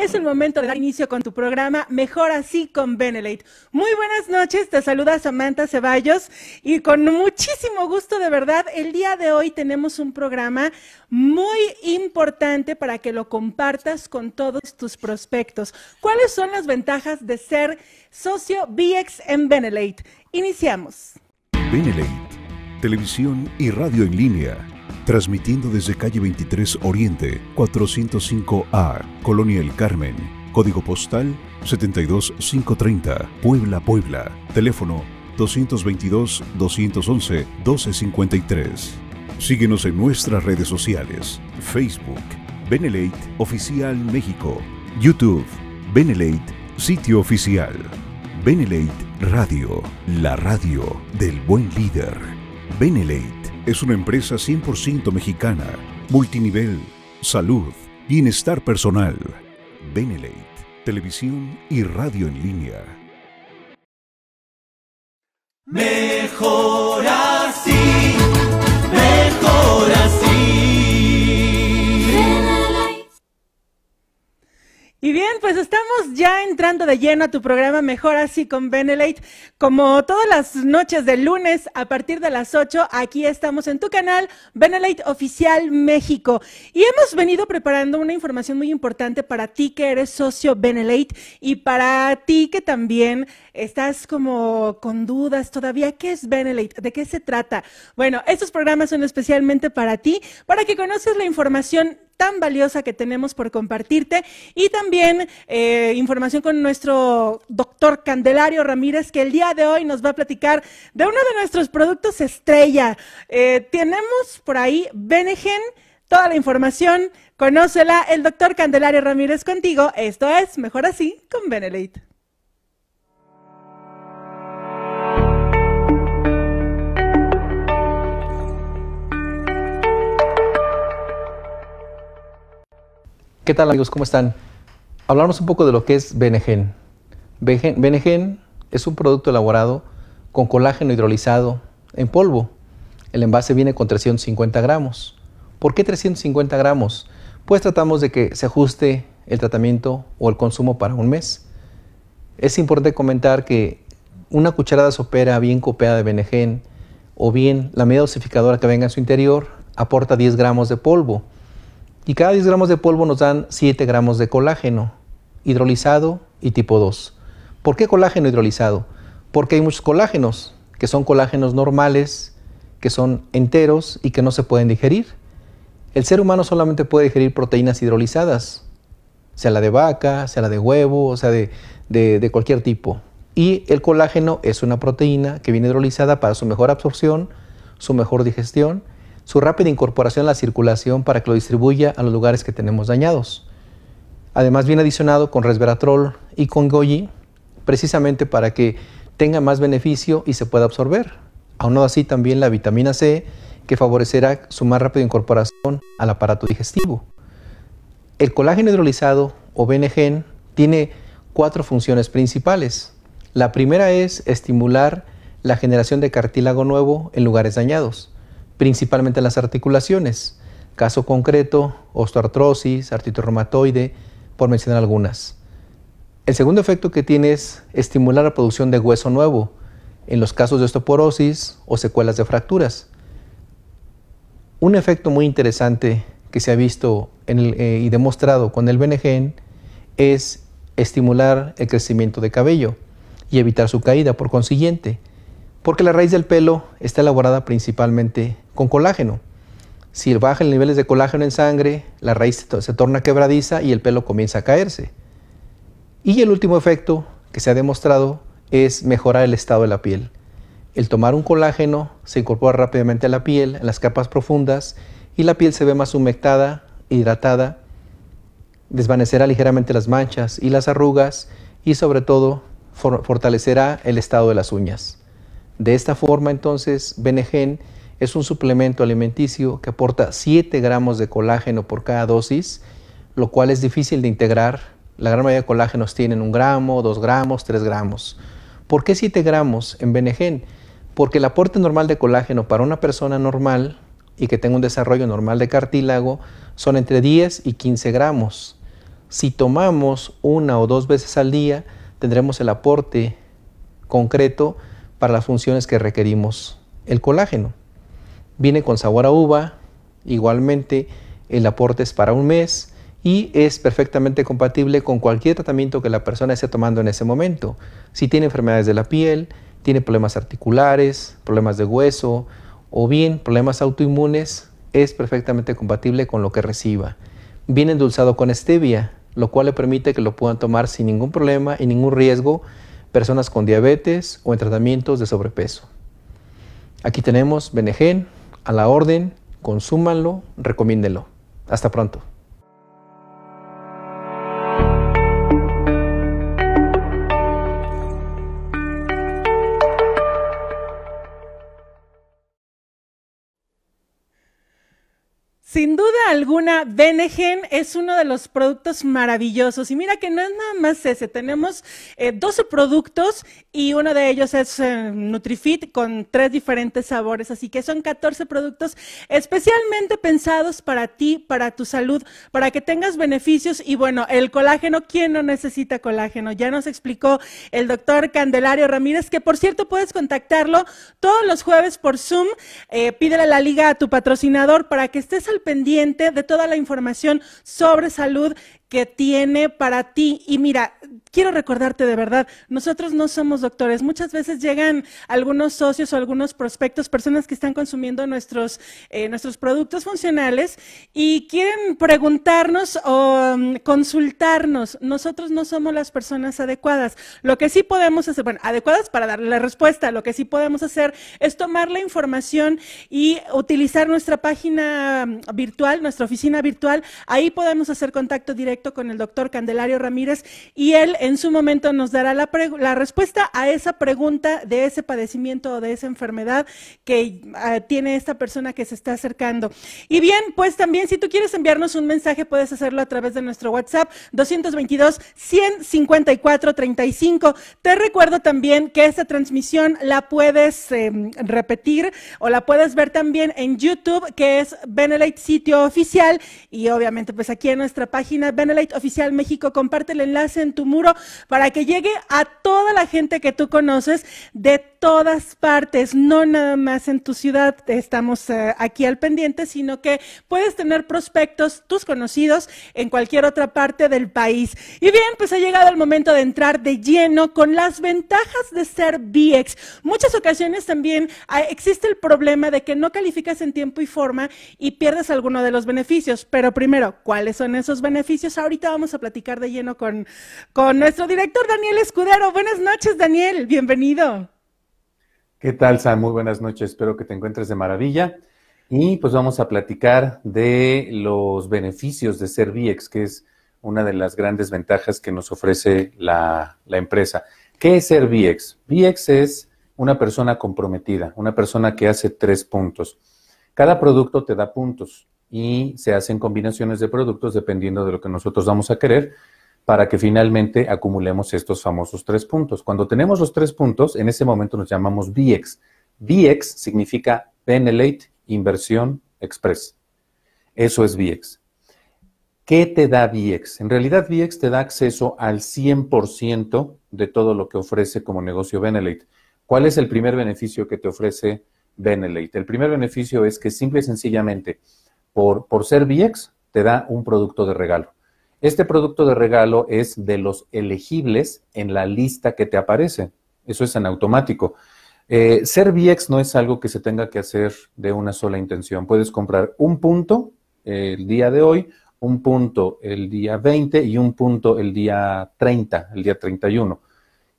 Es el momento de dar inicio con tu programa Mejor así con Benelate. Muy buenas noches, te saluda Samantha Ceballos y con muchísimo gusto de verdad, el día de hoy tenemos un programa muy importante para que lo compartas con todos tus prospectos. ¿Cuáles son las ventajas de ser socio BX en Benelate? Iniciamos. Benelate, televisión y radio en línea transmitiendo desde calle 23 Oriente 405A, Colonia El Carmen, código postal 72530, Puebla, Puebla, teléfono 222-211-1253. Síguenos en nuestras redes sociales, Facebook, Benelate Oficial México, YouTube, Benelate Sitio Oficial, Benelate Radio, la radio del buen líder, Benelate es una empresa 100% mexicana, multinivel, salud, bienestar personal, Benelete, televisión y radio en línea. Y bien, pues estamos ya entrando de lleno a tu programa Mejor Así con Benelate. Como todas las noches de lunes a partir de las 8, aquí estamos en tu canal Benelait Oficial México. Y hemos venido preparando una información muy importante para ti que eres socio Benelate y para ti que también estás como con dudas todavía. ¿Qué es Benelate? ¿De qué se trata? Bueno, estos programas son especialmente para ti, para que conozcas la información tan valiosa que tenemos por compartirte y también eh, información con nuestro doctor Candelario Ramírez que el día de hoy nos va a platicar de uno de nuestros productos estrella. Eh, tenemos por ahí Benegen, toda la información, conócela, el doctor Candelario Ramírez contigo. Esto es Mejor así con BeneLite. ¿Qué tal amigos? ¿Cómo están? Hablamos un poco de lo que es Benegen. Benegen es un producto elaborado con colágeno hidrolizado en polvo. El envase viene con 350 gramos. ¿Por qué 350 gramos? Pues tratamos de que se ajuste el tratamiento o el consumo para un mes. Es importante comentar que una cucharada sopera bien copiada de Benegen o bien la media dosificadora que venga en su interior aporta 10 gramos de polvo y cada 10 gramos de polvo nos dan 7 gramos de colágeno hidrolizado y tipo 2. ¿Por qué colágeno hidrolizado? Porque hay muchos colágenos que son colágenos normales, que son enteros y que no se pueden digerir. El ser humano solamente puede digerir proteínas hidrolizadas, sea la de vaca, sea la de huevo, o sea de, cualquier tipo. Y el colágeno es una proteína que viene hidrolizada para su mejor absorción, su mejor digestión su rápida incorporación a la circulación para que lo distribuya a los lugares que tenemos dañados. Además viene adicionado con resveratrol y con goji precisamente para que tenga más beneficio y se pueda absorber. Aunado así también la vitamina C que favorecerá su más rápida incorporación al aparato digestivo. El colágeno hidrolizado o BNG tiene cuatro funciones principales. La primera es estimular la generación de cartílago nuevo en lugares dañados principalmente en las articulaciones. Caso concreto, osteoartrosis, artritis reumatoide, por mencionar algunas. El segundo efecto que tiene es estimular la producción de hueso nuevo en los casos de osteoporosis o secuelas de fracturas. Un efecto muy interesante que se ha visto eh, y demostrado con el BNGN es estimular el crecimiento de cabello y evitar su caída. Por consiguiente, porque la raíz del pelo está elaborada principalmente con colágeno. Si bajan los niveles de colágeno en sangre, la raíz se torna quebradiza y el pelo comienza a caerse. Y el último efecto que se ha demostrado es mejorar el estado de la piel. El tomar un colágeno se incorpora rápidamente a la piel, en las capas profundas, y la piel se ve más humectada, hidratada, desvanecerá ligeramente las manchas y las arrugas, y sobre todo fortalecerá el estado de las uñas. De esta forma, entonces, Benegen es un suplemento alimenticio que aporta 7 gramos de colágeno por cada dosis, lo cual es difícil de integrar. La gran mayoría de colágenos tienen 1 gramo, 2 gramos, 3 gramos. ¿Por qué 7 gramos en Benegen? Porque el aporte normal de colágeno para una persona normal y que tenga un desarrollo normal de cartílago son entre 10 y 15 gramos. Si tomamos una o dos veces al día, tendremos el aporte concreto para las funciones que requerimos el colágeno. Viene con sabor a uva, igualmente el aporte es para un mes y es perfectamente compatible con cualquier tratamiento que la persona esté tomando en ese momento. Si tiene enfermedades de la piel, tiene problemas articulares, problemas de hueso o bien problemas autoinmunes, es perfectamente compatible con lo que reciba. Viene endulzado con stevia, lo cual le permite que lo puedan tomar sin ningún problema y ningún riesgo personas con diabetes o en tratamientos de sobrepeso. Aquí tenemos Benegen, a la orden, consúmanlo, recomiéndelo. Hasta pronto. Sin duda alguna, Benegen es uno de los productos maravillosos. Y mira que no es nada más ese. Tenemos 12 eh, productos y uno de ellos es eh, Nutrifit con tres diferentes sabores. Así que son 14 productos especialmente pensados para ti, para tu salud, para que tengas beneficios. Y bueno, el colágeno, ¿quién no necesita colágeno? Ya nos explicó el doctor Candelario Ramírez, que por cierto puedes contactarlo todos los jueves por Zoom. Eh, pídele a la liga a tu patrocinador para que estés al pendiente de toda la información sobre salud que tiene para ti. Y mira, quiero recordarte de verdad, nosotros no somos doctores. Muchas veces llegan algunos socios o algunos prospectos, personas que están consumiendo nuestros, eh, nuestros productos funcionales y quieren preguntarnos o mm, consultarnos. Nosotros no somos las personas adecuadas. Lo que sí podemos hacer, bueno, adecuadas para darle la respuesta, lo que sí podemos hacer es tomar la información y utilizar nuestra página mm, virtual, nuestra oficina virtual. Ahí podemos hacer contacto directo con el doctor Candelario Ramírez y él en su momento nos dará la, la respuesta a esa pregunta de ese padecimiento o de esa enfermedad que ah, tiene esta persona que se está acercando. Y bien, pues también si tú quieres enviarnos un mensaje, puedes hacerlo a través de nuestro WhatsApp 222-154-35. Te recuerdo también que esta transmisión la puedes em, repetir o la puedes ver también en YouTube, que es Benelite Sitio Oficial y obviamente pues aquí en nuestra página Benelite Light Oficial México. Comparte el enlace en tu muro para que llegue a toda la gente que tú conoces de todas partes, no nada más en tu ciudad estamos eh, aquí al pendiente, sino que puedes tener prospectos, tus conocidos, en cualquier otra parte del país. Y bien, pues ha llegado el momento de entrar de lleno con las ventajas de ser VX. Muchas ocasiones también ah, existe el problema de que no calificas en tiempo y forma y pierdes alguno de los beneficios. Pero primero, ¿cuáles son esos beneficios? Ahorita vamos a platicar de lleno con, con nuestro director Daniel Escudero. Buenas noches, Daniel. Bienvenido. ¿Qué tal, Sam? Muy buenas noches. Espero que te encuentres de maravilla. Y pues vamos a platicar de los beneficios de ser VIEX, que es una de las grandes ventajas que nos ofrece la, la empresa. ¿Qué es ser VIEX? VIEX es una persona comprometida, una persona que hace tres puntos. Cada producto te da puntos y se hacen combinaciones de productos dependiendo de lo que nosotros vamos a querer para que finalmente acumulemos estos famosos tres puntos. Cuando tenemos los tres puntos, en ese momento nos llamamos VX. VX significa VeneLite Inversión Express. Eso es VX. ¿Qué te da VX? En realidad, VX te da acceso al 100% de todo lo que ofrece como negocio Benelate. ¿Cuál es el primer beneficio que te ofrece Benelate? El primer beneficio es que simple y sencillamente, por, por ser VX, te da un producto de regalo. Este producto de regalo es de los elegibles en la lista que te aparece. Eso es en automático. Eh, ser VX no es algo que se tenga que hacer de una sola intención. Puedes comprar un punto el día de hoy, un punto el día 20 y un punto el día 30, el día 31.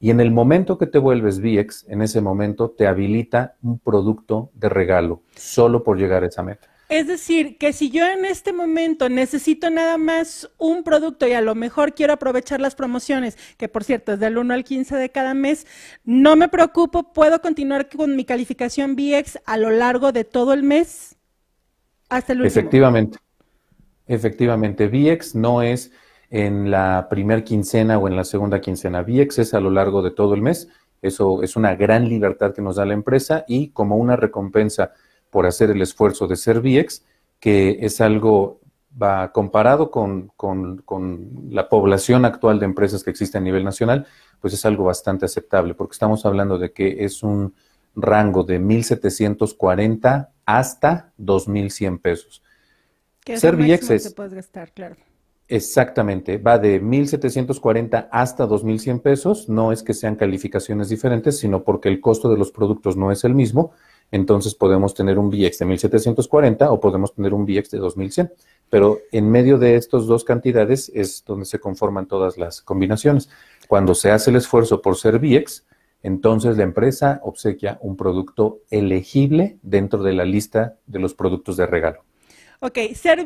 Y en el momento que te vuelves VX, en ese momento te habilita un producto de regalo, solo por llegar a esa meta. Es decir, que si yo en este momento necesito nada más un producto y a lo mejor quiero aprovechar las promociones, que por cierto es del 1 al 15 de cada mes, no me preocupo, puedo continuar con mi calificación VX a lo largo de todo el mes hasta el último. Efectivamente, efectivamente, VX no es en la primer quincena o en la segunda quincena, VX es a lo largo de todo el mes, eso es una gran libertad que nos da la empresa y como una recompensa por hacer el esfuerzo de ser que es algo va comparado con, la población actual de empresas que existe a nivel nacional, pues es algo bastante aceptable, porque estamos hablando de que es un rango de 1.740 hasta 2.100 pesos. Que es ser es... Que puedes gastar, claro. Exactamente, va de 1740 hasta 2100 pesos. No es que sean calificaciones diferentes, sino porque el costo de los productos no es el mismo. Entonces podemos tener un VEX de 1740 o podemos tener un VIEX de 2100. Pero en medio de estas dos cantidades es donde se conforman todas las combinaciones. Cuando se hace el esfuerzo por ser VIEX, entonces la empresa obsequia un producto elegible dentro de la lista de los productos de regalo. Ok, ser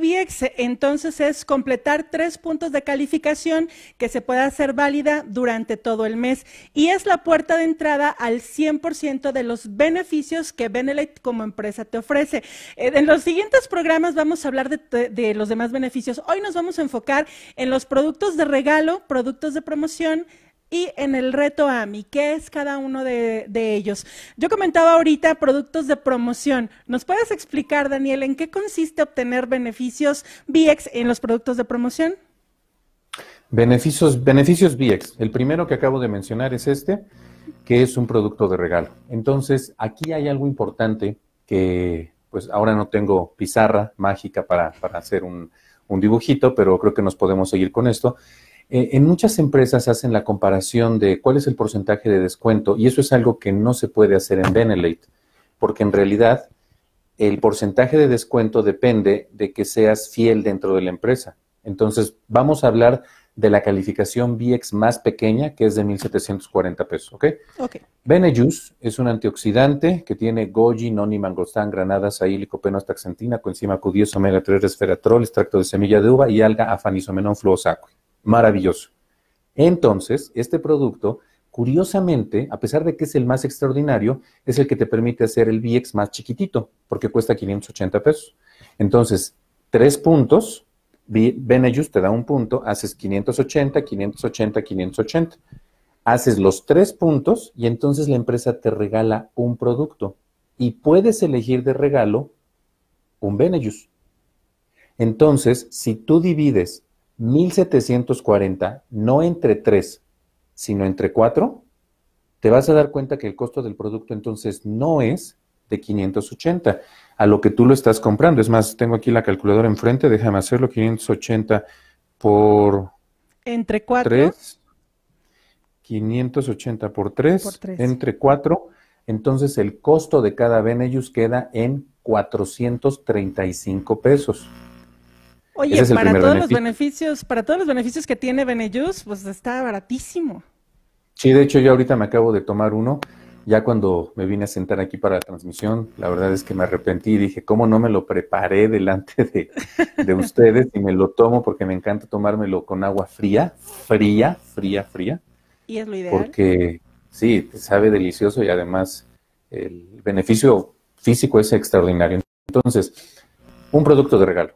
entonces es completar tres puntos de calificación que se pueda hacer válida durante todo el mes y es la puerta de entrada al 100% de los beneficios que Benelight como empresa te ofrece. Eh, en los siguientes programas vamos a hablar de los demás beneficios. Hoy nos vamos a enfocar en los productos de regalo, productos de promoción, y en el reto AMI. ¿Qué es cada uno de, ellos? Yo comentaba ahorita productos de promoción. ¿Nos puedes explicar, Daniel, en qué consiste obtener beneficios VX en los productos de promoción? Beneficios, beneficios El primero que acabo de mencionar es este, que es un producto de regalo. Entonces, aquí hay algo importante que pues ahora no tengo pizarra mágica para, hacer un, un dibujito, pero creo que nos podemos seguir con esto. Eh, en muchas empresas hacen la comparación de cuál es el porcentaje de descuento y eso es algo que no se puede hacer en Benelate, porque en realidad el porcentaje de descuento depende de que seas fiel dentro de la empresa. Entonces, vamos a hablar de la calificación BX más pequeña, que es de 1740 pesos, ¿ok? Ok. Benejuice es un antioxidante que tiene goji, noni, mangostán, granada, saílico, licopeno, taxantina, coenzima Q10, omega 3, resveratrol, extracto de semilla de uva y alga afanisomenon fluosacui maravilloso. Entonces, este producto, curiosamente, a pesar de que es el más extraordinario, es el que te permite hacer el VX más chiquitito, porque cuesta 580 pesos. Entonces, tres puntos, Benelux te da un punto, haces 580, 580, 580. Haces los tres puntos y entonces la empresa te regala un producto y puedes elegir de regalo un Benelux. Entonces, si tú divides 1740, no entre 3, sino entre 4, te vas a dar cuenta que el costo del producto entonces no es de 580 a lo que tú lo estás comprando. Es más, tengo aquí la calculadora enfrente, déjame hacerlo, 580 por... Entre 4. 3, 580 por 3, entre 4, entonces el costo de cada benellus queda en 435 pesos. Oye, para todos los beneficios, para todos los beneficios que tiene Benejus, pues está baratísimo. Sí, de hecho yo ahorita me acabo de tomar uno. Ya cuando me vine a sentar aquí para la transmisión, la verdad es que me arrepentí y dije, ¿cómo no me lo preparé delante de, de ustedes? Y me lo tomo porque me encanta tomármelo con agua fría, fría, fría, fría. Y es lo ideal. Porque sí, sabe delicioso y además el beneficio físico es extraordinario. Entonces, un producto de regalo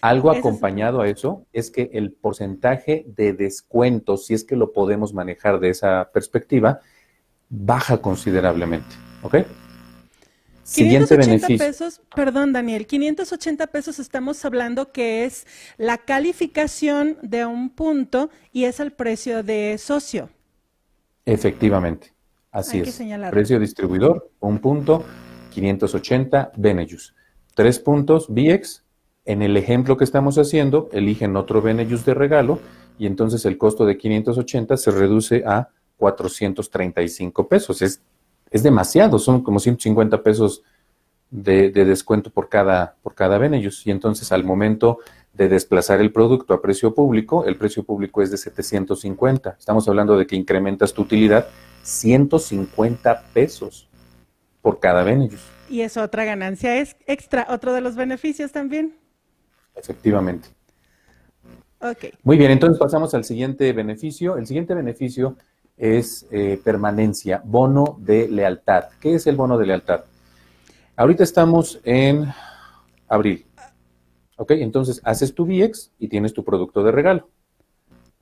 algo acompañado a eso es que el porcentaje de descuento, si es que lo podemos manejar de esa perspectiva, baja considerablemente. ¿Ok? Siguiente 580 pesos, perdón Daniel, 580 pesos estamos hablando que es la calificación de un punto y es el precio de socio. Efectivamente, así Hay es. Que señalarlo. Precio distribuidor, un punto, 580 Benejus. Tres puntos, BX, en el ejemplo que estamos haciendo, eligen otro Benelux de regalo y entonces el costo de 580 se reduce a 435 pesos. Es, es demasiado, son como 150 pesos de, descuento por cada, por cada Y entonces al momento de desplazar el producto a precio público, el precio público es de 750. Estamos hablando de que incrementas tu utilidad 150 pesos por cada Benelux. Y es otra ganancia es extra, otro de los beneficios también. Efectivamente. Muy bien, entonces pasamos al siguiente beneficio. El siguiente beneficio es eh, permanencia, bono de lealtad. ¿Qué es el bono de lealtad? Ahorita estamos en abril. ¿Ok? Entonces haces tu VIEX y tienes tu producto de regalo.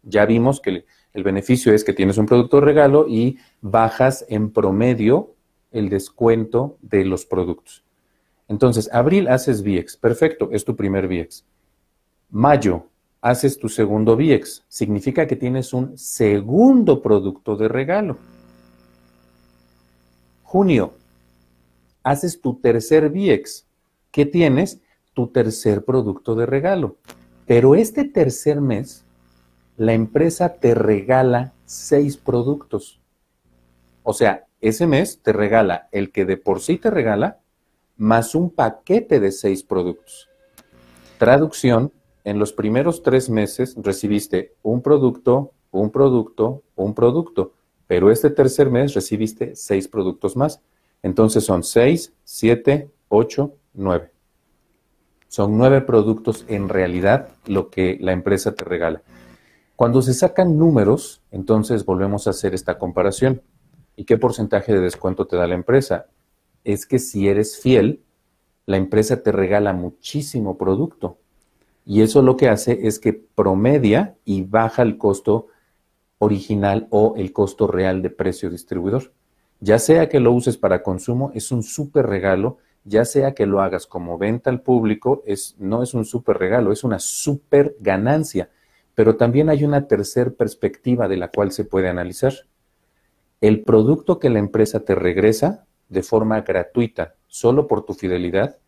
Ya vimos que el beneficio es que tienes un producto de regalo y bajas en promedio el descuento de los productos. Entonces, abril haces VIEX, perfecto, es tu primer biex Mayo haces tu segundo biex significa que tienes un segundo producto de regalo. Junio haces tu tercer VIEX, ¿qué tienes? Tu tercer producto de regalo. Pero este tercer mes, la empresa te regala seis productos. O sea, ese mes te regala el que de por sí te regala, más un paquete de seis productos. Traducción, en los primeros tres meses recibiste un producto, un producto, un producto, pero este tercer mes recibiste seis productos más. Entonces son seis, siete, ocho, nueve. Son nueve productos en realidad lo que la empresa te regala. Cuando se sacan números, entonces volvemos a hacer esta comparación. ¿Y qué porcentaje de descuento te da la empresa? es que si eres fiel, la empresa te regala muchísimo producto. Y eso lo que hace es que promedia y baja el costo original o el costo real de precio distribuidor. Ya sea que lo uses para consumo, es un súper regalo. Ya sea que lo hagas como venta al público, es, no es un súper regalo, es una súper ganancia. Pero también hay una tercera perspectiva de la cual se puede analizar. El producto que la empresa te regresa de forma gratuita solo por tu fidelidad,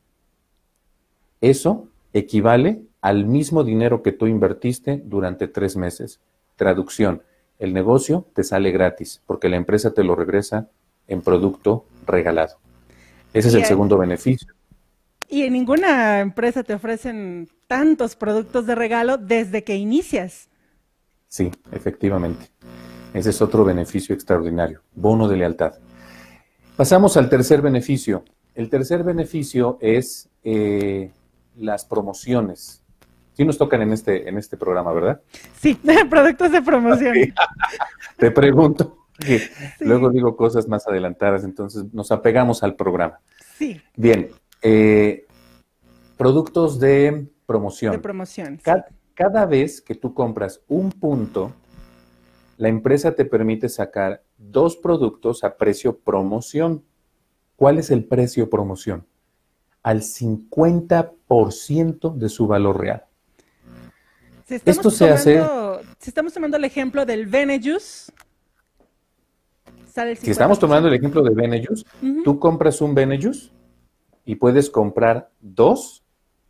eso equivale al mismo dinero que tú invertiste durante tres meses. Traducción, el negocio te sale gratis porque la empresa te lo regresa en producto regalado. Ese es el segundo beneficio. Y en ninguna empresa te ofrecen tantos productos de regalo desde que inicias. Sí, efectivamente. Ese es otro beneficio extraordinario, bono de lealtad. Pasamos al tercer beneficio. El tercer beneficio es eh, las promociones. Sí nos tocan en este, en este programa, ¿verdad? Sí, productos de promoción. Te pregunto, luego digo cosas más adelantadas, entonces nos apegamos al programa. Sí. Bien, eh, productos de promoción. De promoción. cada vez que tú compras un punto la empresa te permite sacar dos productos a precio promoción. ¿Cuál es el precio promoción? Al 50% de su valor real. Si Esto se hace... Si estamos tomando el ejemplo del bene Si estamos tomando el ejemplo de Benejuice, tú compras un Jus y puedes comprar dos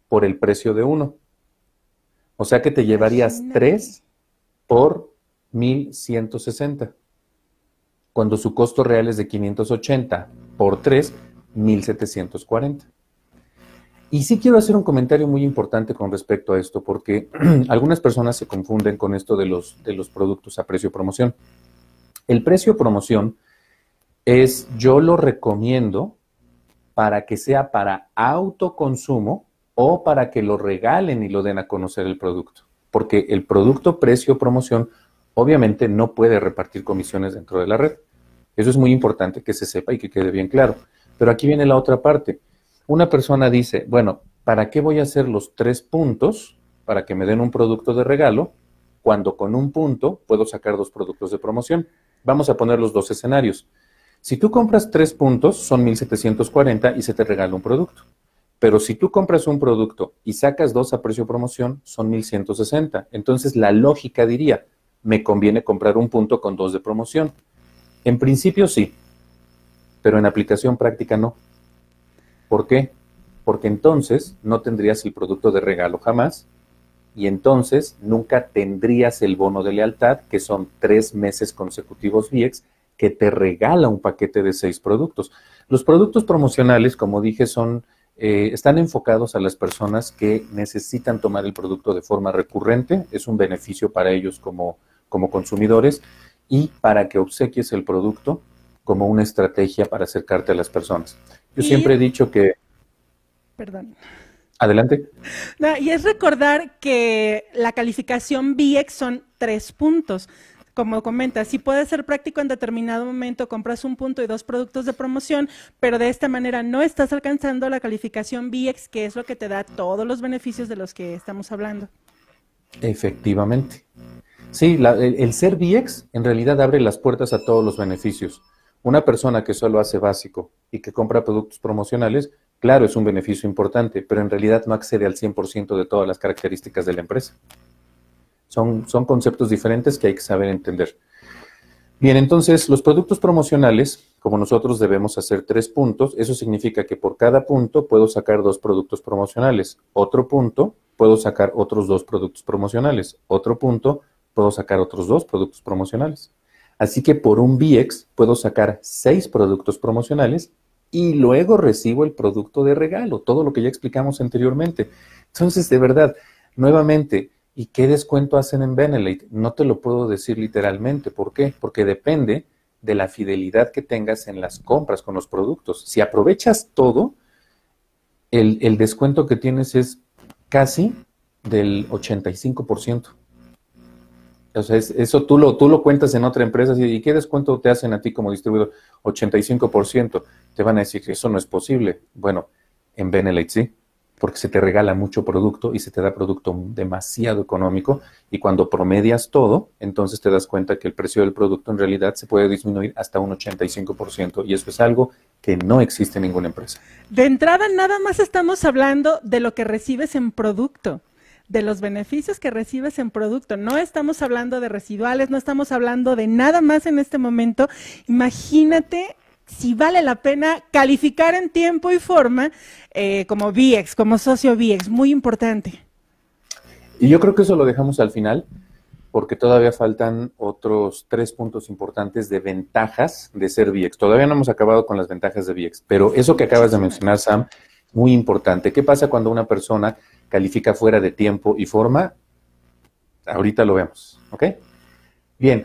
por el precio de uno. O sea que te llevarías tres por 1160. Cuando su costo real es de 580 por 3, 1740. Y sí quiero hacer un comentario muy importante con respecto a esto, porque algunas personas se confunden con esto de los, de los productos a precio promoción. El precio promoción es, yo lo recomiendo para que sea para autoconsumo o para que lo regalen y lo den a conocer el producto, porque el producto precio promoción obviamente no puede repartir comisiones dentro de la red. Eso es muy importante que se sepa y que quede bien claro. Pero aquí viene la otra parte. Una persona dice, bueno, ¿para qué voy a hacer los tres puntos para que me den un producto de regalo cuando con un punto puedo sacar dos productos de promoción? Vamos a poner los dos escenarios. Si tú compras tres puntos, son 1740 y se te regala un producto. Pero si tú compras un producto y sacas dos a precio promoción, son 1160. Entonces la lógica diría, me conviene comprar un punto con dos de promoción. En principio sí, pero en aplicación práctica no. ¿Por qué? Porque entonces no tendrías el producto de regalo jamás y entonces nunca tendrías el bono de lealtad, que son tres meses consecutivos VIEX, que te regala un paquete de seis productos. Los productos promocionales, como dije, son eh, están enfocados a las personas que necesitan tomar el producto de forma recurrente. Es un beneficio para ellos como como consumidores y para que obsequies el producto como una estrategia para acercarte a las personas. Yo siempre he dicho que... Perdón. Adelante. y es recordar que la calificación VEX son tres puntos. Como comenta si puede ser práctico en determinado momento, compras un punto y dos productos de promoción, pero de esta manera no estás alcanzando la calificación VEX, que es lo que te da todos los beneficios de los que estamos hablando. Efectivamente. Sí, el, ser VX en realidad abre las puertas a todos los beneficios. Una persona que solo hace básico y que compra productos promocionales, claro, es un beneficio importante, pero en realidad no accede al 100% de todas las características de la empresa. Son, son conceptos diferentes que hay que saber entender. Bien, entonces, los productos promocionales, como nosotros debemos hacer tres puntos, eso significa que por cada punto puedo sacar dos productos promocionales. Otro punto, puedo sacar otros dos productos promocionales. Otro punto, puedo sacar otros dos productos promocionales. Así que por un VX puedo sacar seis productos promocionales y luego recibo el producto de regalo, todo lo que ya explicamos anteriormente. Entonces, de verdad, nuevamente, ¿y qué descuento hacen en VeneLite? No te lo puedo decir literalmente. ¿Por qué? Porque depende de la fidelidad que tengas en las compras con los productos. Si aprovechas todo, el, el descuento que tienes es casi del 85%. O sea, eso tú lo, tú lo cuentas en otra empresa y, qué descuento te hacen a ti como distribuidor? 85%. Te van a decir que eso no es posible. Bueno, en Benelux sí, porque se te regala mucho producto y se te da producto demasiado económico y cuando promedias todo, entonces te das cuenta que el precio del producto en realidad se puede disminuir hasta un 85% y eso es algo que no existe en ninguna empresa. De entrada, nada más estamos hablando de lo que recibes en producto de los beneficios que recibes en producto. No estamos hablando de residuales, no estamos hablando de nada más en este momento. Imagínate si vale la pena calificar en tiempo y forma eh, como VIEX, como socio VIEX, muy importante. Y yo creo que eso lo dejamos al final, porque todavía faltan otros tres puntos importantes de ventajas de ser VIEX. Todavía no hemos acabado con las ventajas de VIEX, pero eso que acabas de mencionar, Sam, muy importante. ¿Qué pasa cuando una persona califica fuera de tiempo y forma? Ahorita lo vemos, ¿ok? Bien.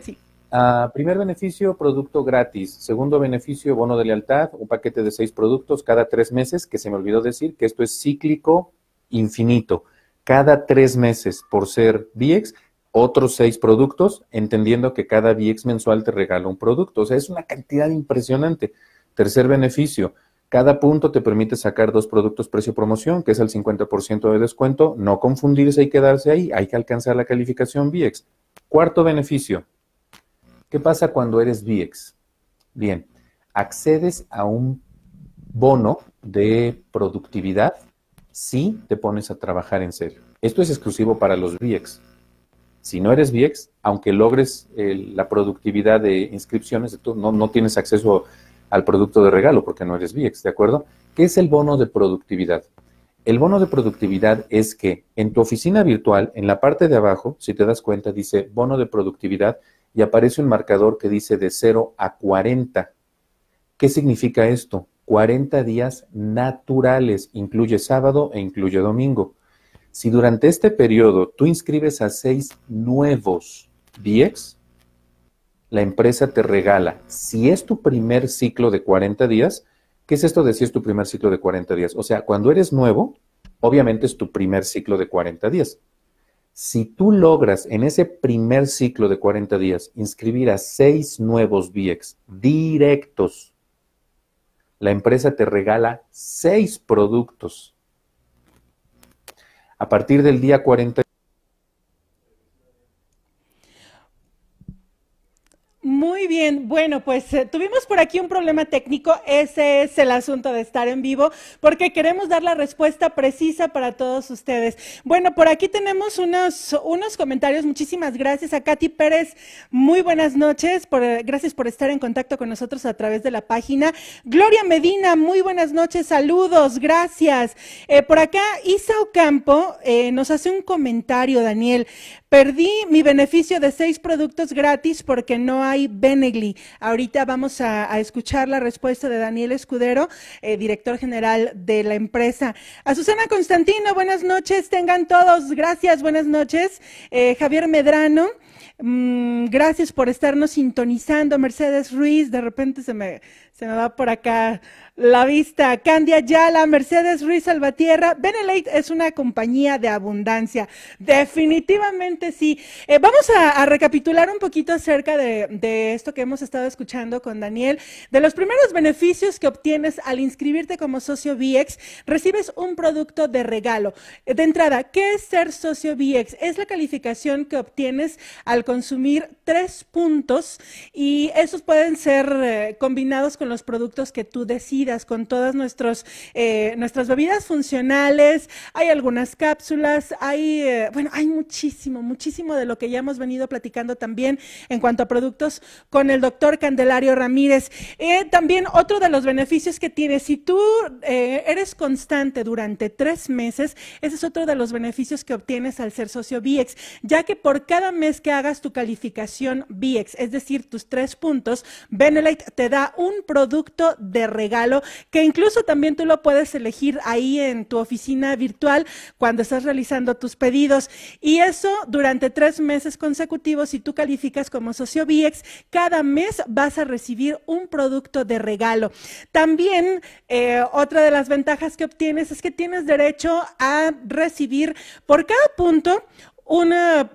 Ah, primer beneficio, producto gratis. Segundo beneficio, bono de lealtad, un paquete de seis productos cada tres meses, que se me olvidó decir que esto es cíclico infinito. Cada tres meses, por ser biex otros seis productos, entendiendo que cada biex mensual te regala un producto. O sea, es una cantidad impresionante. Tercer beneficio, cada punto te permite sacar dos productos precio-promoción, que es el 50% de descuento. No confundirse y quedarse ahí. Hay que alcanzar la calificación VIEX. Cuarto beneficio. ¿Qué pasa cuando eres VIEX? Bien, accedes a un bono de productividad si te pones a trabajar en serio. Esto es exclusivo para los VIEX. Si no eres VIEX, aunque logres eh, la productividad de inscripciones, no, no tienes acceso a al producto de regalo, porque no eres VIEX, ¿de acuerdo? ¿Qué es el bono de productividad? El bono de productividad es que en tu oficina virtual, en la parte de abajo, si te das cuenta, dice bono de productividad y aparece un marcador que dice de 0 a 40. ¿Qué significa esto? 40 días naturales, incluye sábado e incluye domingo. Si durante este periodo tú inscribes a 6 nuevos VIEX, la empresa te regala, si es tu primer ciclo de 40 días, ¿qué es esto de si es tu primer ciclo de 40 días? O sea, cuando eres nuevo, obviamente es tu primer ciclo de 40 días. Si tú logras en ese primer ciclo de 40 días inscribir a seis nuevos VIEX directos, la empresa te regala seis productos. A partir del día 40, Muy bien, bueno, pues eh, tuvimos por aquí un problema técnico, ese es el asunto de estar en vivo, porque queremos dar la respuesta precisa para todos ustedes. Bueno, por aquí tenemos unos, unos comentarios, muchísimas gracias a Katy Pérez, muy buenas noches, por, eh, gracias por estar en contacto con nosotros a través de la página. Gloria Medina, muy buenas noches, saludos, gracias. Eh, por acá, Isa Ocampo eh, nos hace un comentario, Daniel, perdí mi beneficio de seis productos gratis porque no hay Benegli. Ahorita vamos a, escuchar la respuesta de Daniel Escudero, eh, director general de la empresa. A Susana Constantino, buenas noches, tengan todos, gracias, buenas noches. Eh, Javier Medrano. Mm, gracias por estarnos sintonizando, Mercedes Ruiz. De repente se me, se me va por acá la vista. Candia Yala, Mercedes Ruiz Salvatierra. Benelate es una compañía de abundancia. Definitivamente sí. Eh, vamos a, recapitular un poquito acerca de, de esto que hemos estado escuchando con Daniel. De los primeros beneficios que obtienes al inscribirte como socio VX, recibes un producto de regalo. Eh, de entrada, ¿qué es ser socio VX? Es la calificación que obtienes al consumir tres puntos y esos pueden ser eh, combinados con los productos que tú decidas, con todas nuestros, eh, nuestras bebidas funcionales. Hay algunas cápsulas, hay, eh, bueno, hay muchísimo, muchísimo de lo que ya hemos venido platicando también en cuanto a productos con el doctor Candelario Ramírez. también otro de los beneficios que tiene, si tú eres constante durante tres meses, ese es otro de los beneficios que obtienes al ser socio VIEX, ya que por cada mes que hagas tu calificación VIEX, es decir, tus tres puntos, Benelite te da un producto de regalo que incluso también tú lo puedes elegir ahí en tu oficina virtual cuando estás realizando tus pedidos. Y eso durante tres meses consecutivos, si tú calificas como socio VIEX, cada mes vas a recibir un producto de regalo. También eh, otra de las ventajas que obtienes es que tienes derecho a recibir por cada punto una,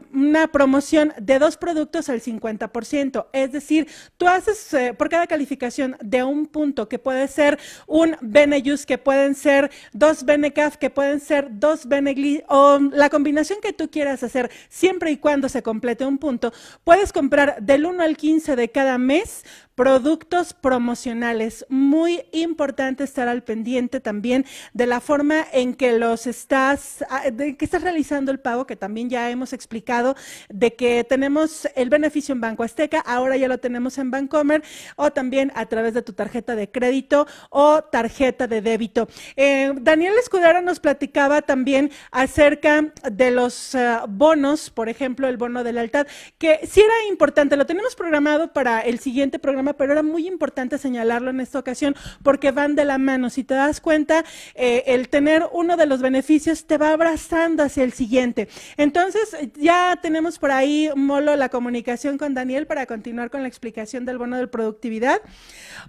promoción de dos productos al 50%. Es decir, tú haces eh, por cada calificación de un punto, que puede ser un Benejus, que pueden ser dos Benecaf, que pueden ser dos Benegli, o la combinación que tú quieras hacer, siempre y cuando se complete un punto, puedes comprar del 1 al 15 de cada mes productos promocionales. Muy importante estar al pendiente también de la forma en que los estás, ah, de que estás realizando el pago, que también ya hemos explicado de que tenemos el beneficio en Banco Azteca, ahora ya lo tenemos en Bancomer o también a través de tu tarjeta de crédito o tarjeta de débito. Eh, Daniel Escudero nos platicaba también acerca de los eh, bonos, por ejemplo, el bono de la lealtad, que sí era importante, lo tenemos programado para el siguiente programa pero era muy importante señalarlo en esta ocasión porque van de la mano. Si te das cuenta, eh, el tener uno de los beneficios te va abrazando hacia el siguiente. Entonces, ya tenemos por ahí, Molo, la comunicación con Daniel para continuar con la explicación del bono de productividad.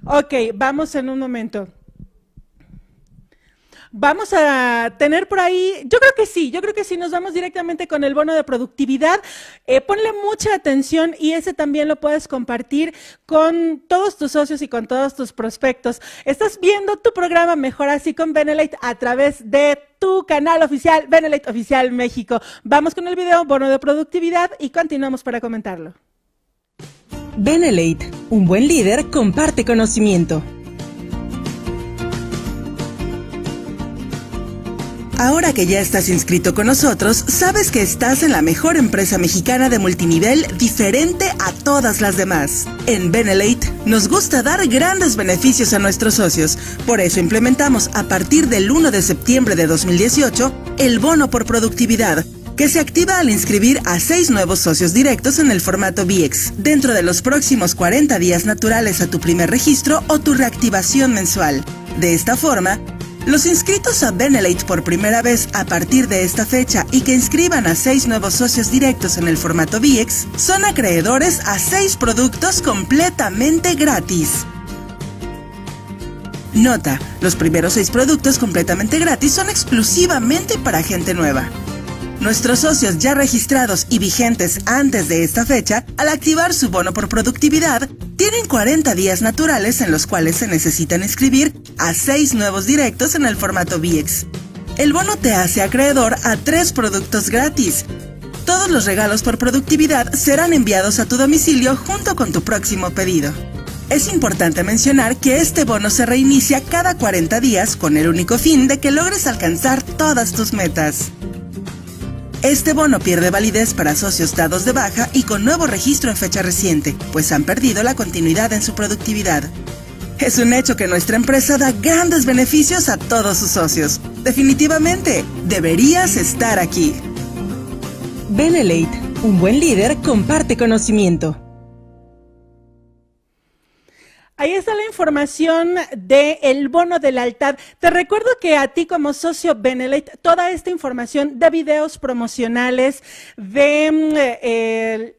Ok, vamos en un momento. Vamos a tener por ahí, yo creo que sí, yo creo que sí, nos vamos directamente con el bono de productividad. Eh, ponle mucha atención y ese también lo puedes compartir con todos tus socios y con todos tus prospectos. Estás viendo tu programa Mejor Así con Benelite a través de tu canal oficial, Benelite Oficial México. Vamos con el video bono de productividad y continuamos para comentarlo. Benelight, un buen líder, comparte conocimiento. Ahora que ya estás inscrito con nosotros, sabes que estás en la mejor empresa mexicana de multinivel diferente a todas las demás. En Benelate nos gusta dar grandes beneficios a nuestros socios, por eso implementamos a partir del 1 de septiembre de 2018 el bono por productividad que se activa al inscribir a seis nuevos socios directos en el formato VIX dentro de los próximos 40 días naturales a tu primer registro o tu reactivación mensual. De esta forma, los inscritos a Benelate por primera vez a partir de esta fecha y que inscriban a seis nuevos socios directos en el formato VIX son acreedores a seis productos completamente gratis. Nota, los primeros seis productos completamente gratis son exclusivamente para gente nueva. Nuestros socios ya registrados y vigentes antes de esta fecha, al activar su bono por productividad, tienen 40 días naturales en los cuales se necesitan inscribir a 6 nuevos directos en el formato VIX. El bono te hace acreedor a 3 productos gratis. Todos los regalos por productividad serán enviados a tu domicilio junto con tu próximo pedido. Es importante mencionar que este bono se reinicia cada 40 días con el único fin de que logres alcanzar todas tus metas. Este bono pierde validez para socios dados de baja y con nuevo registro en fecha reciente, pues han perdido la continuidad en su productividad. Es un hecho que nuestra empresa da grandes beneficios a todos sus socios. Definitivamente, deberías estar aquí. Benelate, un buen líder, comparte conocimiento. Ahí está la información del bono de la altad. Te recuerdo que a ti como socio beneleit toda esta información de videos promocionales, de mm, eh,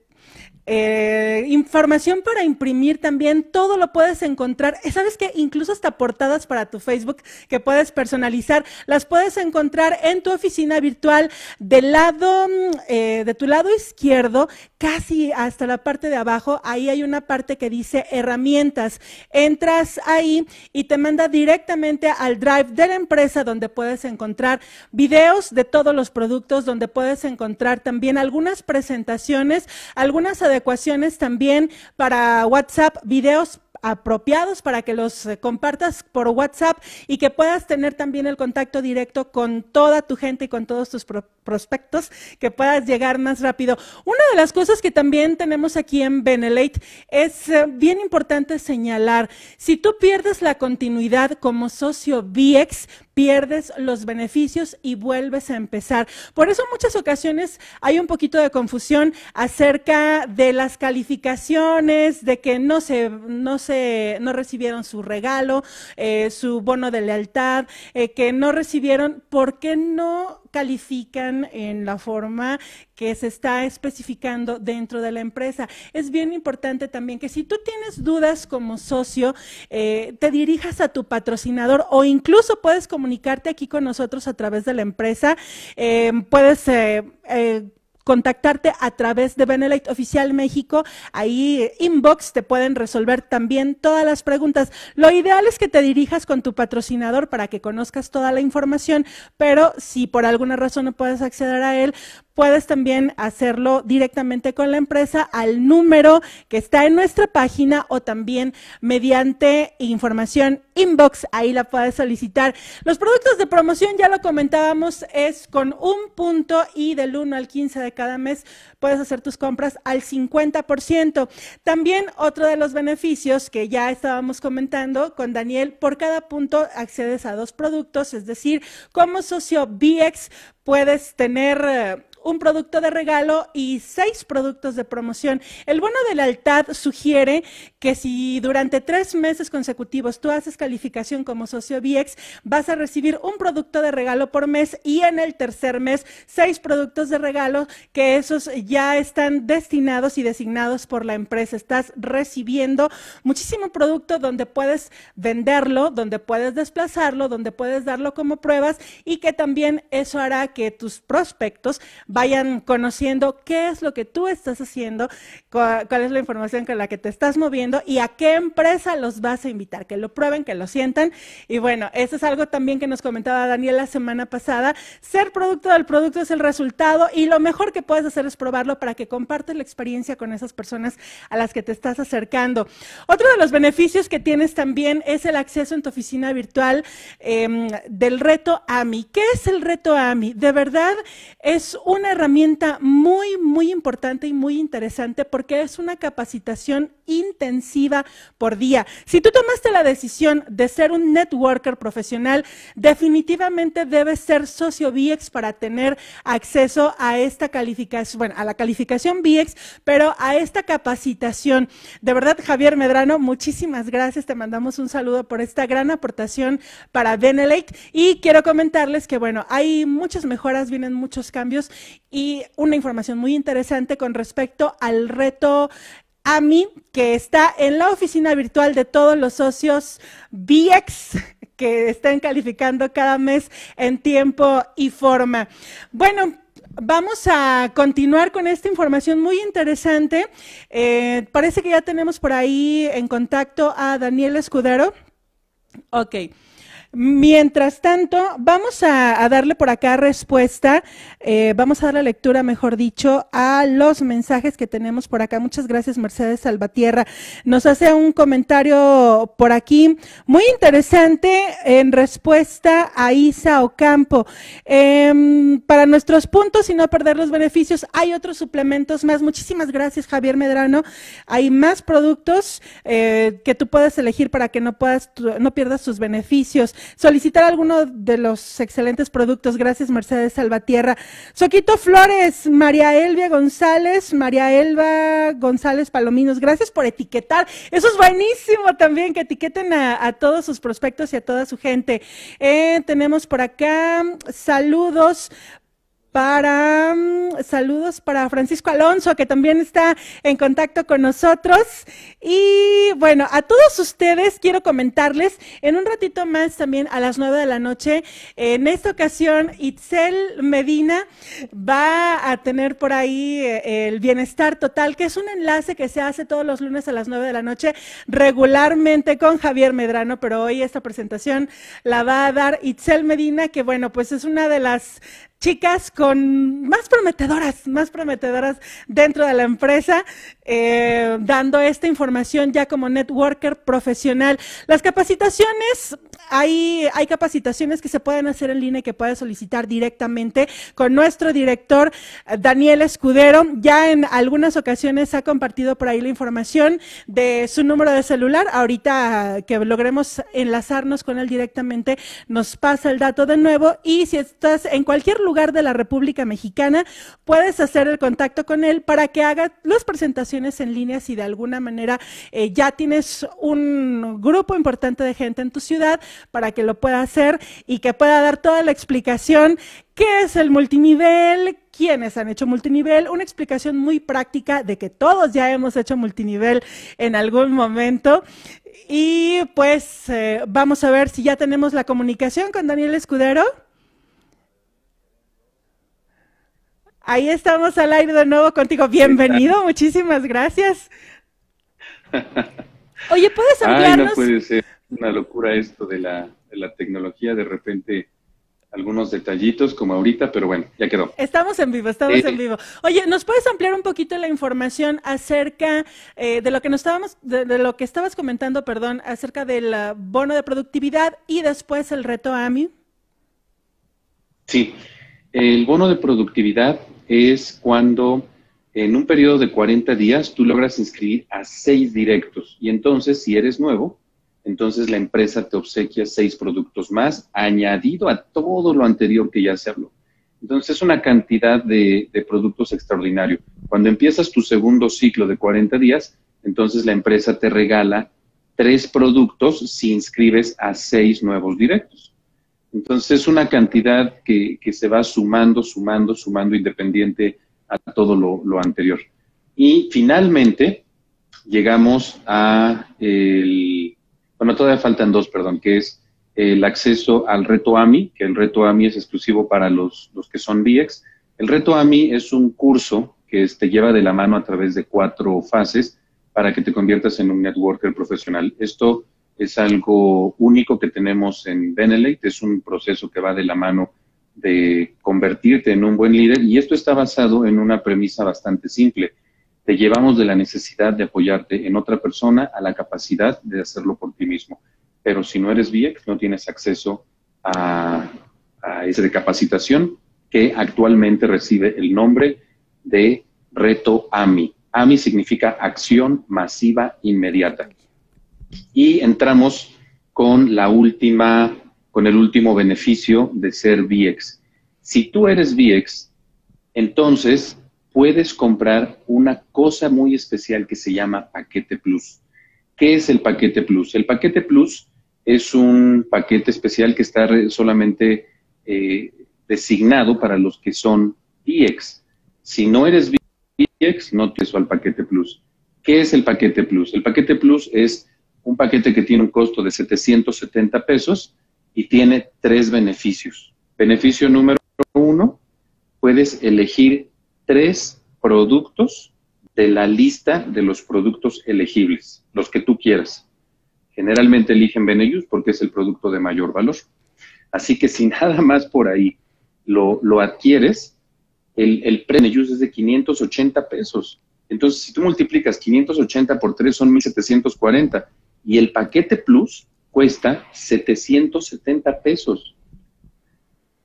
eh, información para imprimir también, todo lo puedes encontrar. Eh, ¿Sabes que Incluso hasta portadas para tu Facebook que puedes personalizar, las puedes encontrar en tu oficina virtual del lado, mm, eh, de tu lado izquierdo, casi hasta la parte de abajo. Ahí hay una parte que dice herramientas. Entras ahí y te manda directamente al drive de la empresa donde puedes encontrar videos de todos los productos, donde puedes encontrar también algunas presentaciones, algunas adecuaciones ecuaciones también para WhatsApp, videos apropiados para que los eh, compartas por WhatsApp y que puedas tener también el contacto directo con toda tu gente y con todos tus prospectos, que puedas llegar más rápido. Una de las cosas que también tenemos aquí en Benelate es eh, bien importante señalar, si tú pierdes la continuidad como socio VX pierdes los beneficios y vuelves a empezar. Por eso en muchas ocasiones hay un poquito de confusión acerca de las calificaciones, de que no se, no se, no recibieron su regalo, eh, su bono de lealtad, eh, que no recibieron, ¿por qué no califican en la forma que se está especificando dentro de la empresa. Es bien importante también que si tú tienes dudas como socio, eh, te dirijas a tu patrocinador o incluso puedes comunicarte aquí con nosotros a través de la empresa. Eh, puedes eh, contactarte a través de Benelight Oficial México. Ahí eh, inbox te pueden resolver también todas las preguntas. Lo ideal es que te dirijas con tu patrocinador para que conozcas toda la información, pero si por alguna razón no puedes acceder a él, puedes también hacerlo directamente con la empresa al número que está en nuestra página o también mediante información inbox, ahí la puedes solicitar. Los productos de promoción, ya lo comentábamos, es con un punto y del 1 al 15 de cada mes puedes hacer tus compras al 50%. También otro de los beneficios que ya estábamos comentando con Daniel, por cada punto accedes a dos productos, es decir, como socio BX puedes tener eh, un producto de regalo y seis productos de promoción. El bono de lealtad sugiere que si durante tres meses consecutivos tú haces calificación como socio VIEX, vas a recibir un producto de regalo por mes y en el tercer mes seis productos de regalo que esos ya están destinados y designados por la empresa. Estás recibiendo muchísimo producto donde puedes venderlo, donde puedes desplazarlo, donde puedes darlo como pruebas y que también eso hará que tus prospectos vayan conociendo qué es lo que tú estás haciendo, cuál es la información con la que te estás moviendo y a qué empresa los vas a invitar, que lo prueben, que lo sientan. Y bueno, eso es algo también que nos comentaba Daniel la semana pasada. Ser producto del producto es el resultado y lo mejor que puedes hacer es probarlo para que compartas la experiencia con esas personas a las que te estás acercando. Otro de los beneficios que tienes también es el acceso en tu oficina virtual em, del reto AMI. ¿Qué es el reto AMI? De verdad es un una herramienta muy, muy importante y muy interesante porque es una capacitación intensiva por día. Si tú tomaste la decisión de ser un networker profesional, definitivamente debes ser socio VIEX para tener acceso a esta calificación, bueno, a la calificación VIEX, pero a esta capacitación. De verdad, Javier Medrano, muchísimas gracias. Te mandamos un saludo por esta gran aportación para Denelake y quiero comentarles que, bueno, hay muchas mejoras, vienen muchos cambios y una información muy interesante con respecto al reto AMI, que está en la oficina virtual de todos los socios BX que están calificando cada mes en tiempo y forma. Bueno, Vamos a continuar con esta información muy interesante. Eh, parece que ya tenemos por ahí en contacto a Daniel Escudero. Ok. Mientras tanto, vamos a, darle por acá respuesta, eh, vamos a dar la lectura, mejor dicho, a los mensajes que tenemos por acá. Muchas gracias, Mercedes Salvatierra. Nos hace un comentario por aquí muy interesante en respuesta a Isa Ocampo. Em, para nuestros puntos y no perder los beneficios, hay otros suplementos más. Muchísimas gracias, Javier Medrano. Hay más productos eh, que tú puedas elegir para que no, puedas, no pierdas tus beneficios solicitar alguno de los excelentes productos. Gracias, Mercedes Salvatierra. Soquito Flores, María Elvia González, María Elva González Palominos, gracias por etiquetar. Eso es buenísimo también, que etiqueten a, todos sus prospectos y a toda su gente. Eh, tenemos por acá saludos para mm, saludos para Francisco Alonso, que también está en contacto con nosotros. Y bueno, a todos ustedes quiero comentarles en un ratito más también a las nueve de la noche. En esta ocasión, Itzel Medina va a tener por ahí eh, el Bienestar Total, que es un enlace que se hace todos los lunes a las nueve de la noche regularmente con Javier Medrano, pero hoy esta presentación la va a dar Itzel Medina, que bueno, pues es una de las chicas con más prometedoras, más prometedoras dentro de la empresa eh, dando esta información ya como networker profesional. Las capacitaciones, hay, hay capacitaciones que se pueden hacer en línea y que puedes solicitar directamente con nuestro director eh, Daniel Escudero. Ya en algunas ocasiones ha compartido por ahí la información de su número de celular. Ahorita que logremos enlazarnos con él directamente, nos pasa el dato de nuevo y si estás en cualquier lugar de la República Mexicana, puedes hacer el contacto con él para que haga las presentaciones en línea, si de alguna manera eh, ya tienes un grupo importante de gente en tu ciudad, para que lo pueda hacer y que pueda dar toda la explicación ¿Qué es el multinivel? ¿Quiénes han hecho multinivel? Una explicación muy práctica de que todos ya hemos hecho multinivel en algún momento. Y pues eh, vamos a ver si ya tenemos la comunicación con Daniel Escudero. Ahí estamos al aire de nuevo contigo. Bienvenido, muchísimas gracias. Oye, ¿puedes ampliarnos? Ay, no puede ser una locura esto de la, tecnología. De repente, algunos detallitos como ahorita, pero bueno, ya quedó. Estamos en vivo, estamos en vivo. Oye, ¿nos puedes ampliar un poquito la información acerca eh, de lo que nos estábamos, de, de, lo que estabas comentando, perdón, acerca del ah, bono de productividad y después el reto AMI? Sí. El bono de productividad es cuando en un periodo de 40 días tú logras inscribir a seis directos y entonces si eres nuevo, entonces la empresa te obsequia seis productos más añadido a todo lo anterior que ya se habló. Entonces es una cantidad de, de productos extraordinario. Cuando empiezas tu segundo ciclo de 40 días, entonces la empresa te regala tres productos si inscribes a seis nuevos directos. Entonces es una cantidad que, se va sumando, sumando, sumando independiente a todo lo, anterior. Y finalmente llegamos a el, bueno, todavía faltan dos, perdón, que es el acceso al reto AMI, que el reto AMI es exclusivo para los, los que son VIEX. El reto AMI es un curso que te este, lleva de la mano a través de cuatro fases para que te conviertas en un networker profesional. Esto es algo único que tenemos en Benelete, es un proceso que va de la mano de convertirte en un buen líder y esto está basado en una premisa bastante simple. Te llevamos de la necesidad de apoyarte en otra persona a la capacidad de hacerlo por ti mismo. Pero si no eres VIEX, no tienes acceso a, a esa capacitación que actualmente recibe el nombre de reto AMI. AMI significa acción masiva inmediata. Y entramos con la última, con el último beneficio de ser VX. Si tú eres VX, entonces puedes comprar una cosa muy especial que se llama paquete plus. ¿Qué es el paquete plus? El paquete plus es un paquete especial que está solamente eh, designado para los que son VX. Si no eres VX, no tienes al paquete plus. ¿Qué es el paquete plus? El paquete plus es un paquete que tiene un costo de 770 pesos y tiene tres beneficios. Beneficio número uno, puedes elegir tres productos de la lista de los productos elegibles, los que tú quieras. Generalmente eligen Benelux porque es el producto de mayor valor. Así que si nada más por ahí lo, adquieres, el, el es de 580 pesos. Entonces, si tú multiplicas 580 por 3 son 1740. Y el paquete Plus cuesta 770 pesos.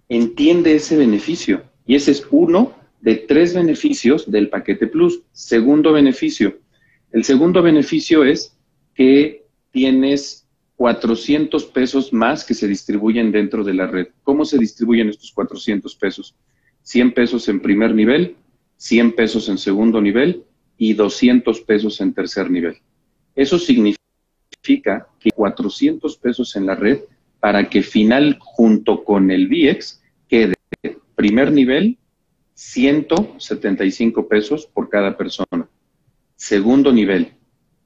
Entiende ese beneficio. Y ese es uno de tres beneficios del paquete Plus. Segundo beneficio. El segundo beneficio es que tienes 400 pesos más que se distribuyen dentro de la red. ¿Cómo se distribuyen estos 400 pesos? 100 pesos en primer nivel, 100 pesos en segundo nivel y 200 pesos en tercer nivel. Eso significa significa que 400 pesos en la red para que final junto con el VIEX quede primer nivel 175 pesos por cada persona. Segundo nivel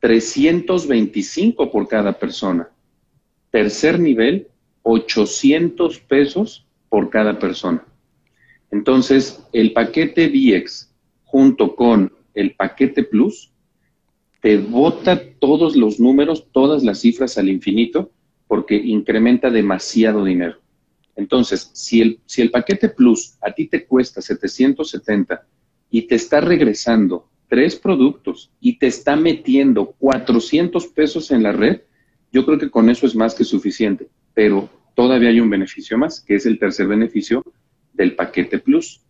325 por cada persona. Tercer nivel 800 pesos por cada persona. Entonces, el paquete VIEX junto con el paquete Plus te bota todos los números, todas las cifras al infinito, porque incrementa demasiado dinero. Entonces, si el, si el paquete Plus a ti te cuesta 770 y te está regresando tres productos y te está metiendo 400 pesos en la red, yo creo que con eso es más que suficiente. Pero todavía hay un beneficio más, que es el tercer beneficio del paquete Plus.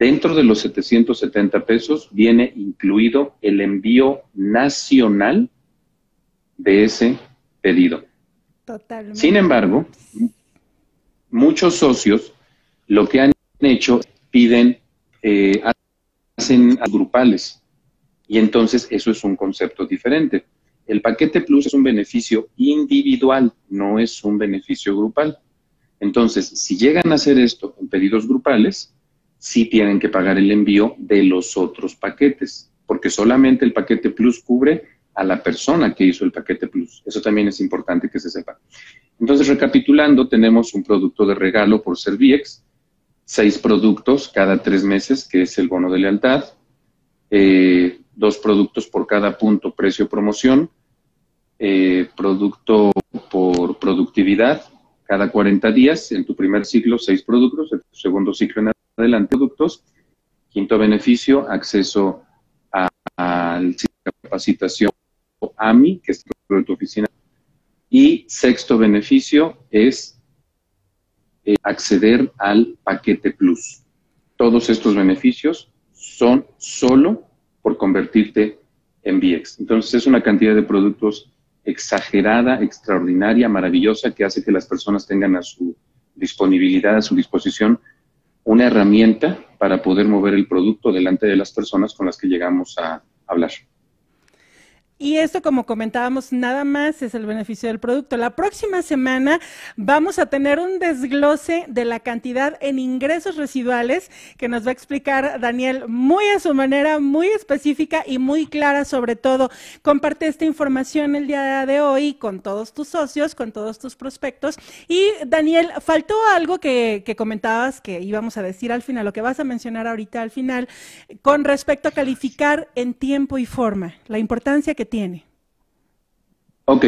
Dentro de los 770 pesos viene incluido el envío nacional de ese pedido. Totalmente. Sin embargo, muchos socios lo que han hecho piden, eh, hacen grupales. Y entonces eso es un concepto diferente. El paquete plus es un beneficio individual, no es un beneficio grupal. Entonces, si llegan a hacer esto en pedidos grupales, sí tienen que pagar el envío de los otros paquetes, porque solamente el paquete Plus cubre a la persona que hizo el paquete Plus. Eso también es importante que se sepa. Entonces, recapitulando, tenemos un producto de regalo por Serviex, seis productos cada tres meses, que es el bono de lealtad, eh, dos productos por cada punto precio promoción, eh, producto por productividad, cada 40 días, en tu primer ciclo seis productos, en tu segundo ciclo en adelante productos. Quinto beneficio, acceso al a, de capacitación AMI, que es de tu oficina. Y sexto beneficio es eh, acceder al paquete plus. Todos estos beneficios son solo por convertirte en VX. Entonces es una cantidad de productos exagerada, extraordinaria, maravillosa, que hace que las personas tengan a su disponibilidad, a su disposición una herramienta para poder mover el producto delante de las personas con las que llegamos a hablar. Y esto, como comentábamos, nada más es el beneficio del producto. La próxima semana vamos a tener un desglose de la cantidad en ingresos residuales que nos va a explicar Daniel muy a su manera, muy específica y muy clara sobre todo. Comparte esta información el día de hoy con todos tus socios, con todos tus prospectos. Y Daniel, faltó algo que, comentabas que íbamos a decir al final, lo que vas a mencionar ahorita al final, con respecto a calificar en tiempo y forma, la importancia que tiene? Ok,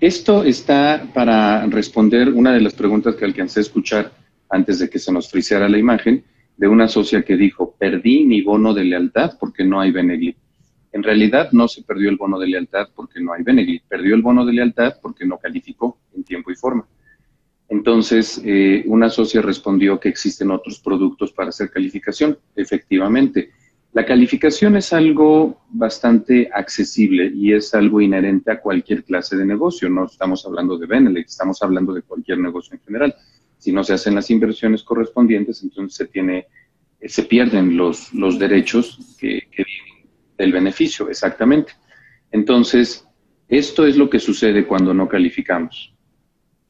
esto está para responder una de las preguntas que alcancé a escuchar antes de que se nos friseara la imagen de una socia que dijo, perdí mi bono de lealtad porque no hay Benegli. En realidad no se perdió el bono de lealtad porque no hay Benegli, perdió el bono de lealtad porque no calificó en tiempo y forma. Entonces, eh, una socia respondió que existen otros productos para hacer calificación. Efectivamente, la calificación es algo bastante accesible y es algo inherente a cualquier clase de negocio. No estamos hablando de Benelux, estamos hablando de cualquier negocio en general. Si no se hacen las inversiones correspondientes, entonces se tiene, se pierden los, los derechos que, que vienen del beneficio, exactamente. Entonces, esto es lo que sucede cuando no calificamos.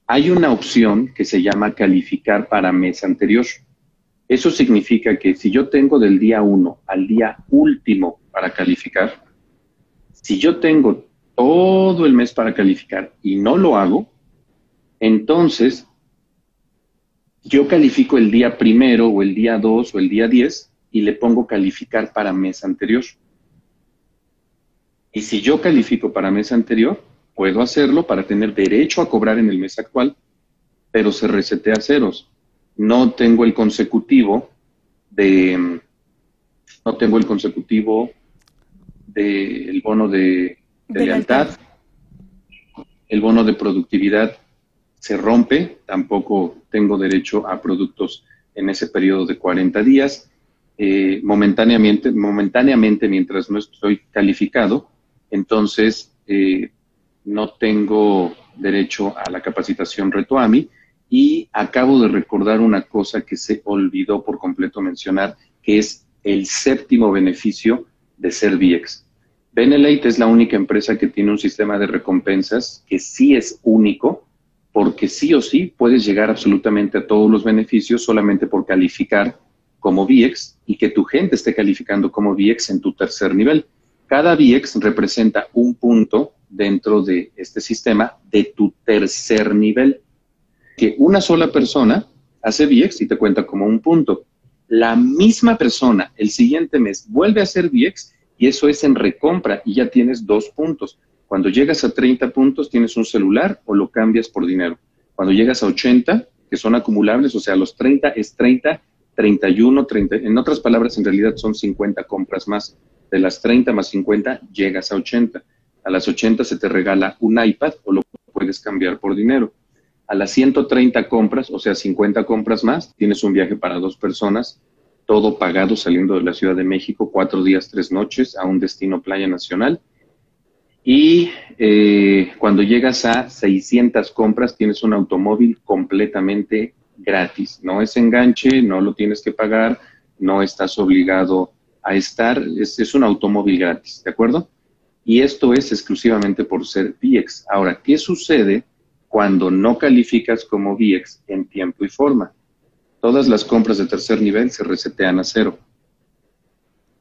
Hay una opción que se llama calificar para mes anterior. Eso significa que si yo tengo del día 1 al día último para calificar, si yo tengo todo el mes para calificar y no lo hago, entonces yo califico el día primero o el día 2 o el día 10 y le pongo calificar para mes anterior. Y si yo califico para mes anterior, puedo hacerlo para tener derecho a cobrar en el mes actual, pero se resetea ceros. No tengo el consecutivo de. No tengo el consecutivo del bono de, lealtad. El bono de productividad se rompe, tampoco tengo derecho a productos en ese periodo de 40 días. Eh, momentáneamente, momentáneamente, mientras no estoy calificado, entonces eh, no tengo derecho a la capacitación Retoami y acabo de recordar una cosa que se olvidó por completo mencionar, que es el séptimo beneficio de ser VX. Benelate es la única empresa que tiene un sistema de recompensas que sí es único, porque sí o sí puedes llegar absolutamente a todos los beneficios solamente por calificar como VX y que tu gente esté calificando como VX en tu tercer nivel. Cada VX representa un punto dentro de este sistema de tu tercer nivel que una sola persona hace VIEX y te cuenta como un punto. La misma persona el siguiente mes vuelve a hacer VIEX y eso es en recompra y ya tienes dos puntos. Cuando llegas a 30 puntos tienes un celular o lo cambias por dinero. Cuando llegas a 80, que son acumulables, o sea, los 30 es 30, 31, 30. En otras palabras, en realidad son 50 compras más. De las 30 más 50 llegas a 80. A las 80 se te regala un iPad o lo puedes cambiar por dinero. A las 130 compras, o sea, 50 compras más, tienes un viaje para dos personas, todo pagado saliendo de la Ciudad de México, cuatro días, tres noches, a un destino playa nacional. Y eh, cuando llegas a 600 compras, tienes un automóvil completamente gratis. No es enganche, no lo tienes que pagar, no estás obligado a estar. Es, es un automóvil gratis, ¿de acuerdo? Y esto es exclusivamente por ser PX. Ahora, ¿qué sucede cuando no calificas como VIEX en tiempo y forma. Todas las compras de tercer nivel se resetean a cero.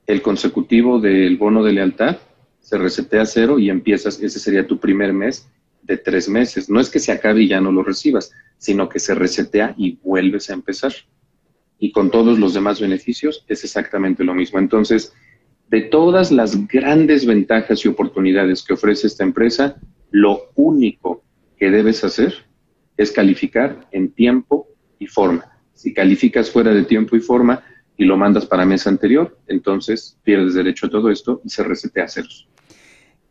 El consecutivo del bono de lealtad se resetea a cero y empiezas, ese sería tu primer mes de tres meses. No es que se acabe y ya no lo recibas, sino que se resetea y vuelves a empezar. Y con todos los demás beneficios es exactamente lo mismo. Entonces, de todas las grandes ventajas y oportunidades que ofrece esta empresa, lo único que debes hacer es calificar en tiempo y forma. Si calificas fuera de tiempo y forma y lo mandas para mesa anterior, entonces pierdes derecho a todo esto y se resetea a ceros.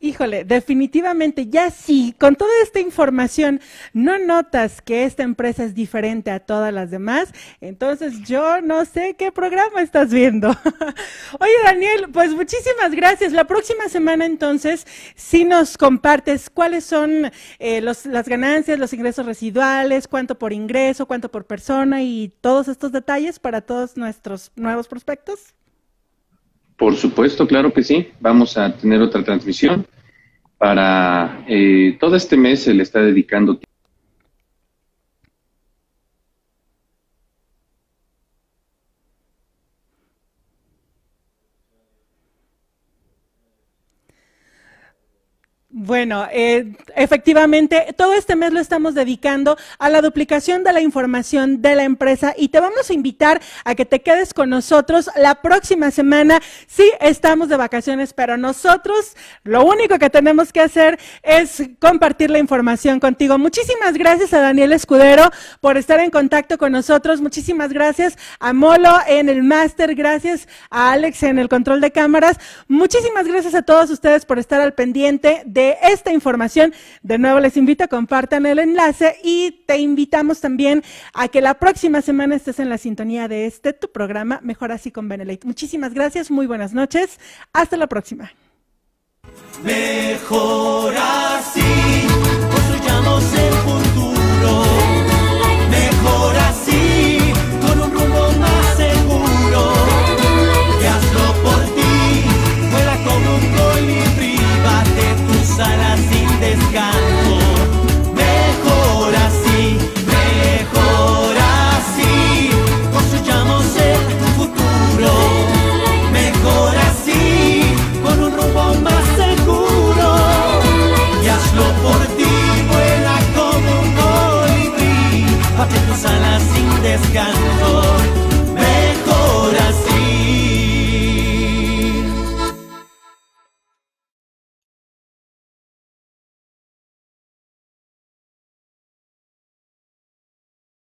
Híjole, definitivamente, ya sí, con toda esta información no notas que esta empresa es diferente a todas las demás, entonces yo no sé qué programa estás viendo. Oye, Daniel, pues muchísimas gracias. La próxima semana entonces, si nos compartes cuáles son eh, las ganancias, los ingresos residuales, cuánto por ingreso, cuánto por persona y todos estos detalles para todos nuestros nuevos prospectos. Por supuesto, claro que sí. Vamos a tener otra transmisión para eh, todo este mes. Se le está dedicando Bueno, eh, efectivamente, todo este mes lo estamos dedicando a la duplicación de la información de la empresa y te vamos a invitar a que te quedes con nosotros la próxima semana. Sí, estamos de vacaciones, pero nosotros lo único que tenemos que hacer es compartir la información contigo. Muchísimas gracias a Daniel Escudero por estar en contacto con nosotros. Muchísimas gracias a Molo en el máster. Gracias a Alex en el control de cámaras. Muchísimas gracias a todos ustedes por estar al pendiente de esta información. De nuevo les invito a compartan el enlace y te invitamos también a que la próxima semana estés en la sintonía de este tu programa Mejor así con Benelete. Muchísimas gracias, muy buenas noches. Hasta la próxima. Mejor así. descanso.